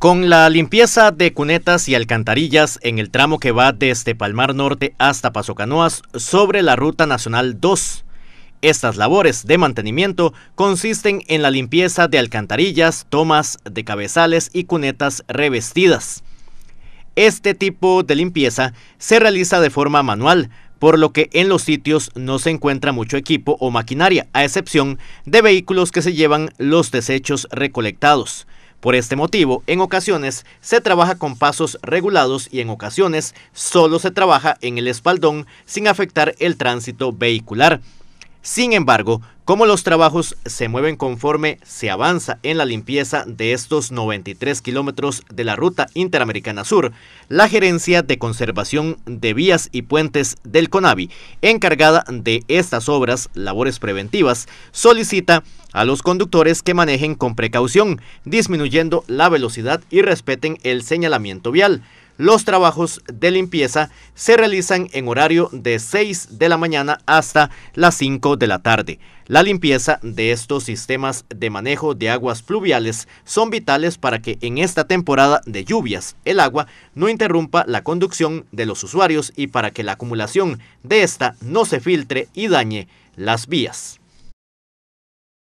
Con la limpieza de cunetas y alcantarillas en el tramo que va desde Palmar Norte hasta Paso Canoas, sobre la Ruta Nacional 2. Estas labores de mantenimiento consisten en la limpieza de alcantarillas, tomas de cabezales y cunetas revestidas. Este tipo de limpieza se realiza de forma manual, por lo que en los sitios no se encuentra mucho equipo o maquinaria, a excepción de vehículos que se llevan los desechos recolectados. Por este motivo, en ocasiones se trabaja con pasos regulados y en ocasiones solo se trabaja en el espaldón sin afectar el tránsito vehicular. Sin embargo, como los trabajos se mueven conforme se avanza en la limpieza de estos 93 kilómetros de la Ruta Interamericana Sur, la Gerencia de Conservación de Vías y Puentes del CONAVI, encargada de estas obras, labores preventivas, solicita a los conductores que manejen con precaución, disminuyendo la velocidad y respeten el señalamiento vial los trabajos de limpieza se realizan en horario de 6 de la mañana hasta las 5 de la tarde. La limpieza de estos sistemas de manejo de aguas fluviales son vitales para que en esta temporada de lluvias el agua no interrumpa la conducción de los usuarios y para que la acumulación de esta no se filtre y dañe las vías.